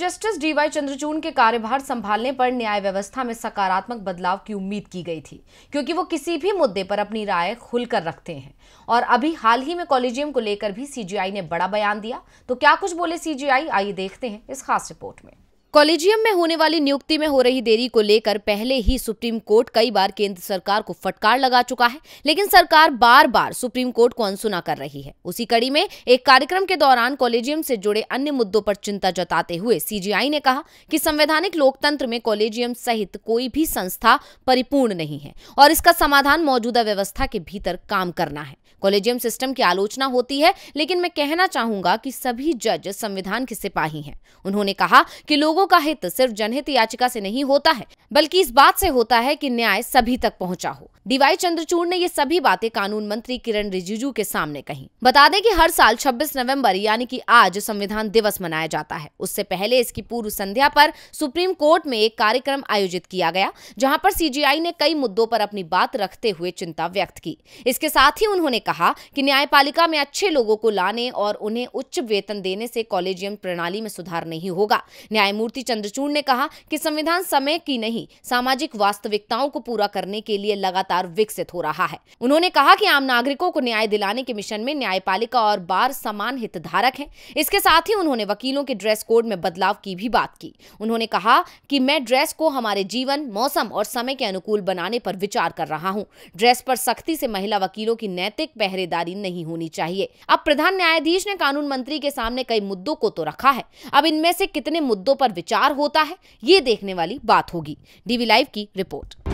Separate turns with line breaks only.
justice D Y Chandrachud के कार्यभार संभालने पर न्याय व्यवस्था में सकारात्मक बदलाव की उम्मीद की गई थी क्योंकि वो किसी भी मुद्दे पर अपनी राय खुलकर रखते हैं और अभी हाल ही में कॉलेजियम को लेकर भी सीजीआई ने बड़ा बयान दिया तो क्या कुछ बोले सीजीआई आइए देखते हैं इस खास रिपोर्ट में कॉलेजियम में होने वाली नियुक्ति में हो रही देरी को लेकर पहले ही सुप्रीम कोर्ट कई बार केंद्र सरकार को फटकार लगा चुका है लेकिन सरकार बार बार सुप्रीम कोर्ट को अनसुना कर रही है उसी कड़ी में एक कार्यक्रम के दौरान कॉलेजियम से जुड़े अन्य मुद्दों पर चिंता जताते हुए सीजीआई ने कहा कि संवैधानिक लोकतंत्र में कॉलेजियम सहित कोई भी संस्था परिपूर्ण नहीं है और इसका समाधान मौजूदा व्यवस्था के भीतर काम करना है कॉलेजियम सिस्टम की आलोचना होती है लेकिन मैं कहना चाहूंगा कि सभी जज संविधान के सिपाही हैं उन्होंने कहा कि लोगों लोगों का हित सिर्फ जनहित याचिका से नहीं होता है बल्कि इस बात से होता है कि न्याय सभी तक पहुंचा हो डीवाई चंद्रचूड़ ने ये सभी बातें कानून मंत्री किरण रिजिजू के सामने कही बता दें कि हर साल 26 नवंबर यानी कि आज संविधान दिवस मनाया जाता है उससे पहले इसकी पूर्व संध्या पर सुप्रीम कोर्ट में एक कार्यक्रम आयोजित किया गया जहां पर सीजीआई ने कई मुद्दों पर अपनी बात रखते हुए चिंता व्यक्त की इसके साथ ही उन्होंने कहा कि न्यायपालिका में अच्छे लोगों को लाने और उन्हें उच्च वेतन देने से कॉलेजियम प्रणाली में सुधार नहीं होगा न्यायमूर्ति मूर्ति चंद्रचूड़ ने कहा कि संविधान समय की नहीं सामाजिक वास्तविकताओं को पूरा करने के लिए लगातार विकसित हो रहा है उन्होंने कहा कि आम नागरिकों को न्याय दिलाने के मिशन में न्यायपालिका और बार समान हितधारक है इसके साथ ही उन्होंने वकीलों के ड्रेस कोड में बदलाव की भी बात की उन्होंने कहा कि मैं ड्रेस को हमारे जीवन मौसम और समय के अनुकूल बनाने पर विचार कर रहा हूँ ड्रेस पर सख्ती से महिला वकीलों की नैतिक पहरेदारी नहीं होनी चाहिए अब प्रधान न्यायाधीश ने कानून मंत्री के सामने कई मुद्दों को तो रखा है अब इनमें से कितने मुद्दों पर विचार होता है ये देखने वाली बात होगी डीवी लाइव की रिपोर्ट